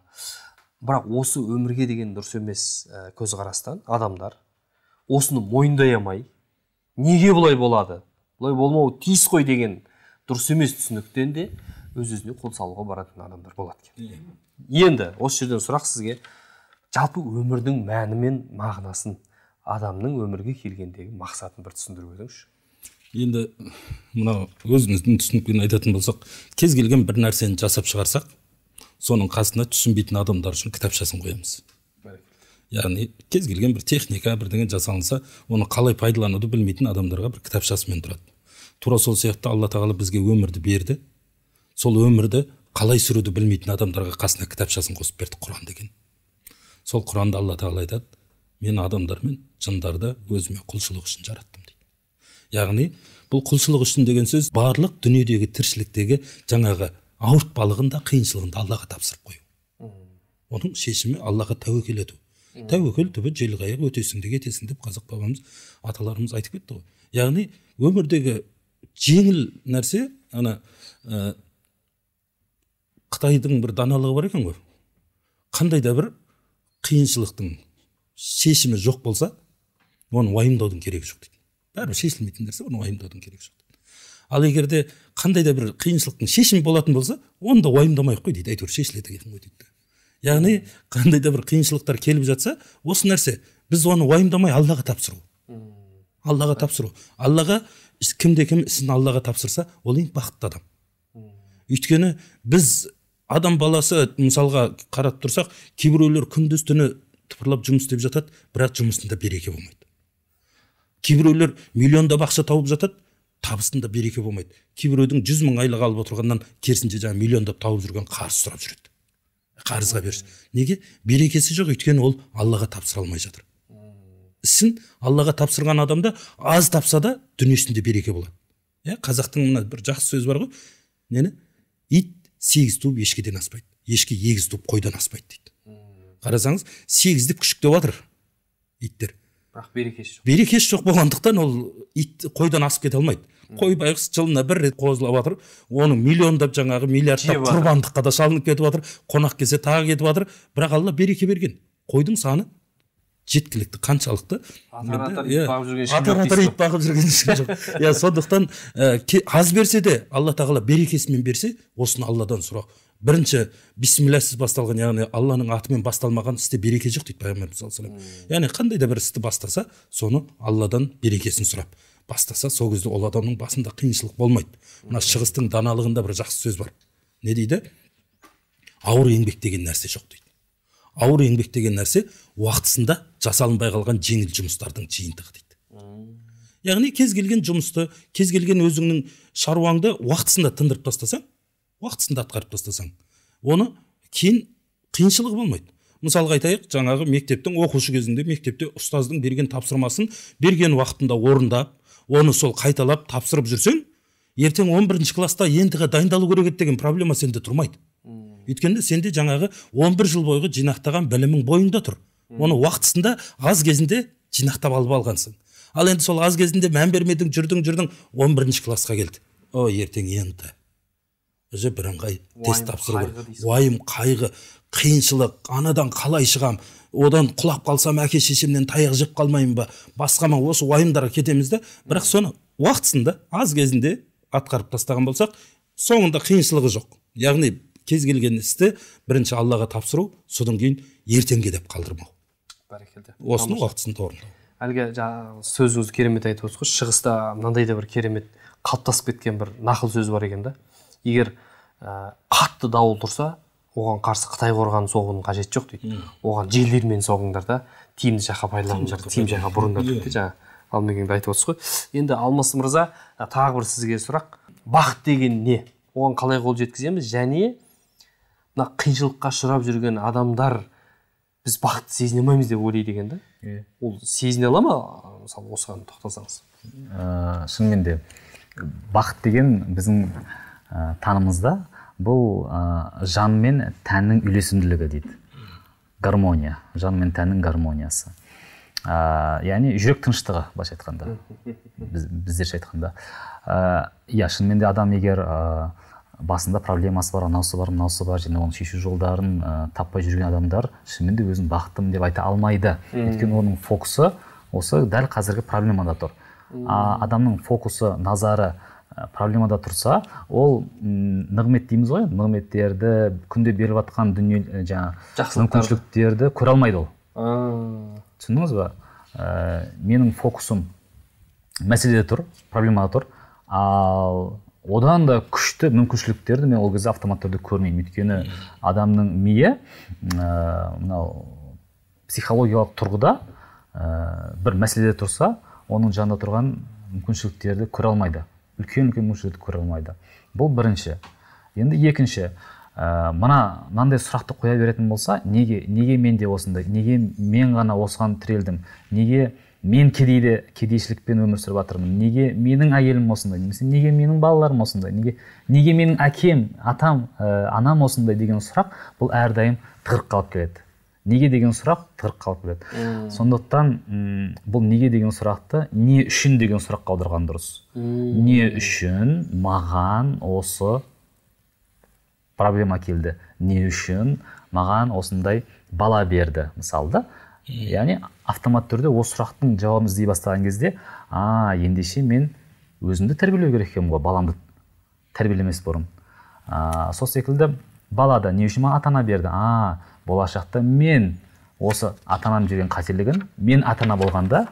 бірақ осы өмірге деген дұрыс емес ә, көзқарастан адамдар осыны мойындай алмай неге бұлай болады бұлай болмауы тиіс қой деген дұрыс емес түсініктен де өз өзіне қол салуға баратын адамдар болады екен иә. енді осы жерден сұрақ сізге жалпы өмірдің мәні мен мағынасын адамның өмірге келгендегі мақсатын бір түсіндіріп өтіңізші енді мынау өзіміздің түсінікпен айтатын болсақ кез келген бір нәрсені жасап шығарсақ соның қасына түсінбейтін адамдар үшін кітапшасын қоямыз яғни кез келген бір техника бірдеңе жасалынса оны қалай пайдалануды білмейтін адамдарға бір кітапшасымен тұрады тура сол сияқты алла тағала бізге өмірді берді сол өмірді қалай сүруді білмейтін адамдарға қасына кітапшасын қосып берді құран деген сол құранда алла тағала айтады мен адамдар мен жындарды өзіме құлшылық үшін жараттым дейді яғни бұл құлшылық үшін деген сөз барлық дүниедегі тіршіліктегі жаңағы ауыртпалығын да қиыншылығын да аллаға тапсырып қою оның шешімі аллаға тәуекел ету тәуекел түбі желқайық өтесің де кетесің деп қазақ бабамыз аталарымыз айтып кетті ғой яғни өмірдегі жеңіл нәрсе ана ә, қытайдың бір даналығы бар екен ғой қандай да бір қиыншылықтың шешімі жоқ болса оны уайымдаудың керегі жоқ дейді бәрібір шешілмейтін нәрсе оны уайымдаудың керегі жоқ ал егер де қандай да бір қиыншылықтың шешімі болатын болса оны да уайымдамай қой дейді әйтеуір шешіледі екен ғой дейді яғни қандай да бір қиыншылықтар келіп жатса осы нәрсе біз оны уайымдамай аллаға тапсыру аллаға тапсыру аллаға кімде кім ісін аллаға тапсырса ол ең бақытты адам өйткені біз адам баласы мысалға қарап тұрсақ кейбіреулер күндіз түні тыпырлап жұмыс істеп жатады бірақ жұмысында береке болмайды кейбіреулер миллиондап ақша тауып жатады табысында береке болмайды кейбіреудің жүз мың айлық алып отырғаннан керісінше жаңағы миллиондап тауып жүрген қарыз сұрап жүреді қарызға берсі неге берекесі жоқ өйткені ол аллаға тапсыра алмай жатыр ісін аллаға тапсырған адамда аз тапса да дүниесінде береке болады иә қазақтың мына бір жақсы сөзі бар ғой нені ит сегіз туып ешкіден аспайды ешкі егіз туып қойдан аспайды дейді қарасаңыз сегіз деп күшіктеп жатыр иттер бірақ берекесі жоқ берекесі жоқ болғандықтан ол ит қойдан асып кете алмайды қой байғұс жылына бір рет қозылап жатыр Оның миллиондап жаңағы миллиардтап құрбандыққа да шалынып кетіп жатыр қонақ келсе тағы кетіп жатыр бірақ алла береке берген қойдың саны жеткілікті қаншалықты ата ит иә. бағып жүрген ешкім жоқ иә сондықтан аз берсе де алла тағала берекесімен берсе осыны алладан сұра бірінші бисмилләсіз басталған яғни алланың атымен басталмаған істе береке жоқ дейді пайғамбарымыз саллаллаху яғни қандай да бір істі бастаса соны алладан берекесін сұрап бастаса сол кезде ол адамның басында қиыншылық болмайды мына шығыстың даналығында бір жақсы сөз бар не дейді ауыр еңбек деген нәрсе жоқ дейді ауыр еңбек деген нәрсе уақытысында жасалынбай қалған жеңіл жұмыстардың жиынтығы дейді яғни кез келген жұмысты кез келген өзіңнің шаруаңды уақытысында тындырып тастасаң уақытысында атқарып тастасаң оны кейін қиыншылығы болмайды мысалға айтайық жаңағы мектептің оқушы кезінде мектепте ұстаздың берген тапсырмасын берген уақытында орындап оны сол қайталап тапсырып жүрсең ертең 11 бірінші класста ендігі дайындалу керек еді деген проблема сенде тұрмайды өйткені сенде жаңағы 11 жыл бойғы жинақтаған білімің бойында тұр оны уақытысында аз кезінде жинақтап алып алғансың ал енді сол аз кезінде мән бермедің жүрдің жүрдің 11 бірінші классқа келді о ертең енді уже бірыңғай тест тапсыру керек уайым қайғы қиыншылық анадан қалай шығам одан құлап қалсам әке шешемнен таяқ жеп қалмаймын ба басқа ма осы уайымдарға кетеміз да бірақ соны уақытысында аз кезінде атқарып тастаған болсақ соңында қиыншылығы жоқ яғни кез келген істі бірінші аллаға тапсыру содан кейін ертеңге деп қалдырмау бәрекелді осыны уақытысында орындау әлгі жаңағы сөзіңіз керемет айтып отырсыз ғой шығыста мынандай да бір керемет қалыптасып кеткен бір нақыл сөз бар екен да егер ә, қатты дауыл тұрса оған қарсы қытай қорғанын соғудың қажеті жоқ дейді оған желдермен соғыңдар да тиімді жаққа пайдаланыңдар тиімді жаққа бұрыңдар дейді жаңа алмекеңді айтып отырсыз ғой енді алмас мырза тағы бір сізге сұрақ бақыт деген не оған қалай қол жеткіземіз және мына қиыншылыққа ұшырап жүрген адамдар біз бақытты сезіне алмаймыз деп ойлайды екен да ол сезіне ала ма мысалы осыған тоқталсаңыз ыыы ә, шынымен де бақыт деген біздің ә, танымызда бұл ә, жан мен тәннің үйлесімділігі дейді гармония жан мен тәннің гармониясы ә, яғни жүрек тыныштығы былайша айтқанда біз, біздерше айтқанда иә ә, шынымен де адам егер ә, басында проблемасы бар анаусы бар мынаусы бар және оны шешу жолдарын ә, таппай жүрген адамдар шынымен де өзін бақыттымын деп айта алмайды өйткені оның фокусы осы дәл қазіргі проблемада тұр а, адамның фокусы назары проблемада тұрса ол нығмет дейміз ғой нығметтерді күнде беріп жатқан дүние э, жаңағы мүмкіншіліктерді көре алмайды ол түсіндіңіз ба ә, менің фокусым мәселеде тұр проблемада тұр ал одан да күшті мүмкіншіліктерді мен ол кезде автомат түрде көрмеймін өйткені адамның миы э, мынау психологиялық тұрғыда ә, бір мәселеде тұрса оның жанында тұрған мүмкіншіліктерді көре алмайды үлкен үлкен мөлшерді көре алмайды бұл бірінші енді екінші ә, мына мынандай сұрақты қоя беретін болса неге неге менде осындай неге мен ғана осыған тірелдім неге мен кедейде кедейшілікпен өмір сүріп жатырмын неге менің әйелім осындай немесе неге менің балаларым осындай неге неге менің әкем атам ә, анам осындай деген сұрақ бұл әрдайым тығырыққа алып келеді неге деген сұрақ тығырық қалып кетеді сондықтан ұм, бұл неге деген сұрақты не үшін деген сұраққа аударған дұрыс не үшін маған осы проблема келді не үшін маған осындай бала берді мысалы да яғни автомат түрде осы сұрақтың жауабын іздей бастаған кезде а ендеше мен өзімді тәрбиелеу керек екенмін ғой баламды тәрбиелемес бұрын ыыы сол секілді бала да не үшін маған ата ана берді а болашақта мен осы ата анам жүрген қателігін мен ата ана болғанда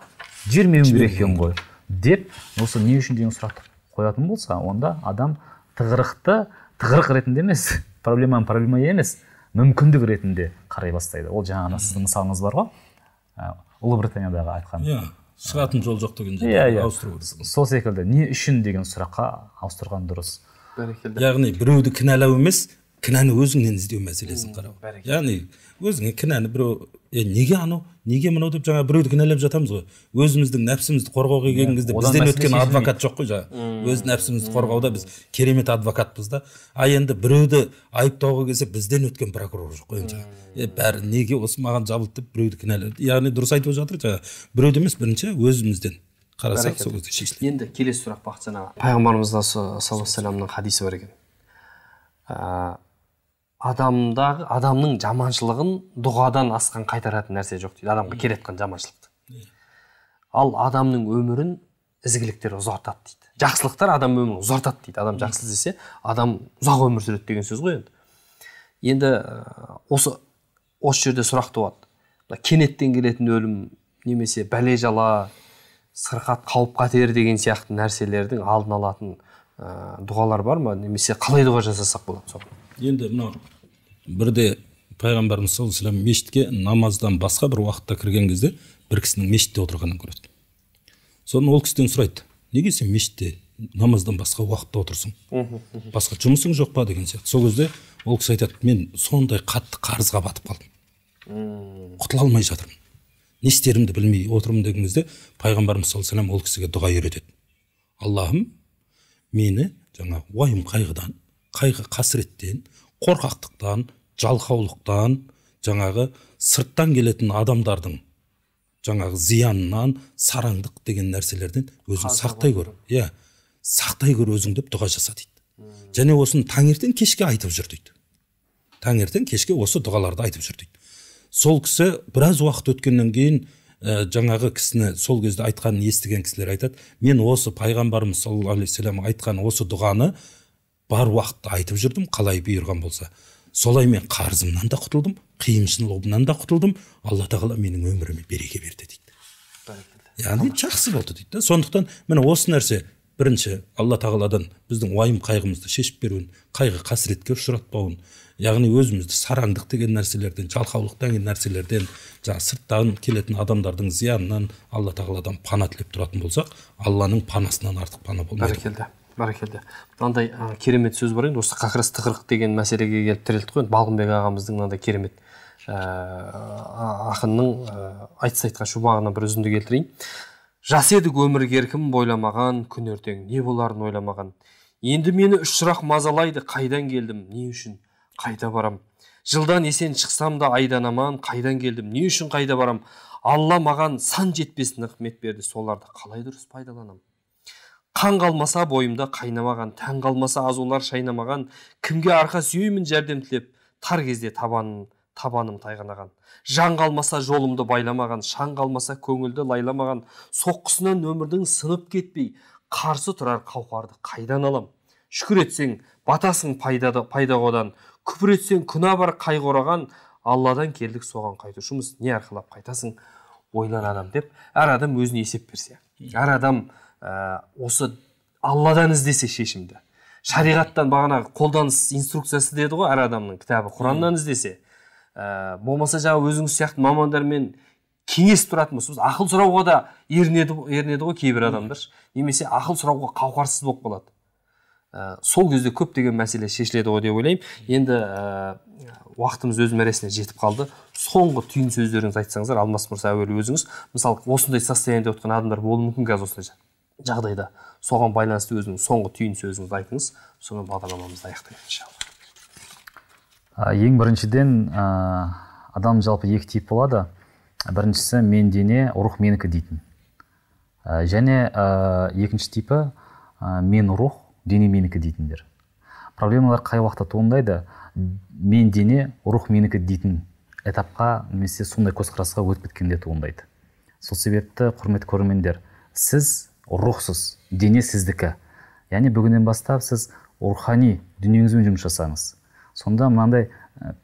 жібермеуім керек екен ғой деп осы не үшін деген сұрақты қоятын болса онда адам тығырықты тығырық ретінде емес проблеманы проблема емес мүмкіндік ретінде қарай бастайды ол жаңа сіздің мысалыңыз бар ғой ә, ұлыбританиядағы айтқан иә шығатын жол жоқ деген иә, иә. сол секілді не үшін деген сұраққа ауыстырған дұрыс яғни біреуді кінәлау емес кінәні өзіңнен іздеу мәселесін қарау яғни өзіңе кінәні біреу е неге анау неге мынау деп жаңа біреуді кінәлап жатамыз ғой өзіміздің нәпсімізді қорғауға келген кезде бізден өткен адвокат жоқ қой жаңағы өз нәпсімізді қорғауда біз керемет адвокатпыз да ал енді біреуді айыптауға келсе бізден өткен прокурор жоқ қой енді е бәрі неге осы маған жабылды деп біреуді кінәлап яғни дұрыс айтып жатыр жаңағы біреуді емес бірінші өзімізден қарасақ сол кезде шешіледі енді келесі сұрақ бақытжан аға пайғамбарымыз саллаллаху алейхи хадисі бар екен ыыы адамдағы адамның жаманшылығын дұғадан асқан қайтаратын нәрсе жоқ дейді адамға келе жатқан жаманшылықты иә. ал адамның өмірін ізгіліктер ұзартады дейді жақсылықтар адам өмірін ұзартады дейді адам жақсы істесе адам ұзақ өмір сүреді деген сөз ғой енді енді осы осы жерде сұрақ туады мына кенеттен келетін өлім немесе бәле жала сырқат қауіп қатер деген сияқты нәрселердің алдын алатын ә, дұғалар бар ма немесе қалай дұға жасасақ болады соған енді мынау бірде пайғамбарымыз саллаллаху мешітке намаздан басқа бір уақытта кірген кезде бір кісінің мешітте отырғанын көреді содан ол кісіден сұрайды неге сен мешітте намаздан басқа уақытта отырсың басқа жұмысың жоқ па деген сияқты сол кезде ол кісі айтады мен сондай қатты қарызға батып қалдым құтыла алмай жатырмын не істерімді білмей отырмын деген кезде пайғамбарымыз саллаллаху алейhi ол кісіге дұға үйретеді аллахым мені жаңа уайым қайғыдан қайғы қасіреттен қорқақтықтан жалқаулықтан жаңағы сырттан келетін адамдардың жаңағы зиянынан сараңдық деген нәрселерден өзің сақтай көр иә сақтай көр өзің деп дұға жаса дейді және осыны таңертең кешке айтып жүр дейді таңертең кешке осы дұғаларды айтып жүр дейді сол кісі біраз уақыт өткеннен кейін ә, жаңағы кісіні сол кезде айтқанын естіген кісілер айтады мен осы пайғамбарымыз саллаллаху алейхи айтқан осы дұғаны бар уақытта айтып жүрдім қалай бұйырған болса солай мен қарызымнан да құтылдым қиыншылығымнан да құтылдым алла тағала менің өміріме береке берді дейді яғни жақсы болды дейді да сондықтан міне осы нәрсе бірінші алла тағаладан біздің уайым қайғымызды шешіп беруін қайғы қасіретке ұшыратпауын яғни өзімізді сараңдық деген нәрселерден жалқаулық деген нәрселерден жаңағы сырттан келетін адамдардың зиянынан алла тағаладан пана тілеп тұратын болсақ алланың панасынан артық пана болмайды бәрекелді бәрекелді мынандай керемет сөз бар енді осы раз тығырық деген мәселеге келіп тірелді ғой енді балғынбек ағамыздың мынандай керемет ә, ақынның ә, айтыс айтқан бір үзінді келтірейін жас едік өмір еркім бойламаған күн ертең не боларын ойламаған енді мені үш сұрақ мазалайды қайдан келдім не үшін қайда барам жылдан есен шықсам да айдан аман қайдан келдім не үшін қайда барам алла маған сан жетпес нығмет берді соларды қалай дұрыс пайдаланамын қан қалмаса бойымда қайнамаған тән қалмаса азулар шайнамаған кімге арқа сүйеймін жәрдем тілеп тар кезде табанын табаным тайғанаған жан қалмаса жолымды байламаған шаң қалмаса көңілді лайламаған соққысынан өмірдің сынып кетпей қарсы тұрар қауқарды қайдан алам шүкір етсең батасың пайдада, одан күпір етсең күнә бар қайғыраған алладан келдік соған қайтушымыз не арқалап қайтасың ойлан адам деп әр адам өзіне есеп берсе әр адам ә, осы алладан іздесе шешімді шариғаттан бағанағы қолданыс инструкциясы деді ғой әр адамның кітабы құраннан іздесе ә, болмаса жаңағы өзіңіз сияқты мамандармен кеңес тұратын болса ақыл сұрауға да ерінеді, ерінеді ғой кейбір адамдар немесе ақыл сұрауға қауқарсыз болып қалады ә, сол кезде көптеген мәселе шешіледі ғой деп ойлаймын енді ә, уақытымыз өз мәресіне жетіп қалды соңғы түйін сөздеріңізді айтсаңыздар алмас мырза әуелі өзіңіз мысалы осындай состояниеде отқан адамдар болуы мүмкін қазір осылайша жағдайда соған байланысты өзінің соңғы түйін сөзіңізді айтыңыз сонымен бағдарламамызды аяқтайық иншалла ең біріншіден ә, адам жалпы екі тип болады біріншісі мен дене рух менікі дейтін ә, және ә, екінші типі мен рух дене менікі дейтіндер проблемалар қай уақытта туындайды мен дене рух менікі дейтін этапқа немесе сондай көзқарасқа өтіп кеткенде туындайды сол себепті құрметті көрермендер сіз рухсыз дене сіздікі яғни бүгіннен бастап сіз рухани дүниеңізбен жұмыс жасаңыз сонда мынандай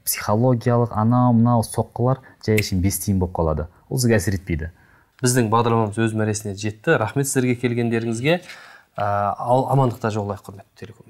психологиялық анау мынау соққылар жай әшейін бес тиын болып қалады ол сізге әсер етпейді біздің бағдарламамыз өз мәресіне жетті рахмет сіздерге келгендеріңізге ә, ал амандықта жолығайық құрметті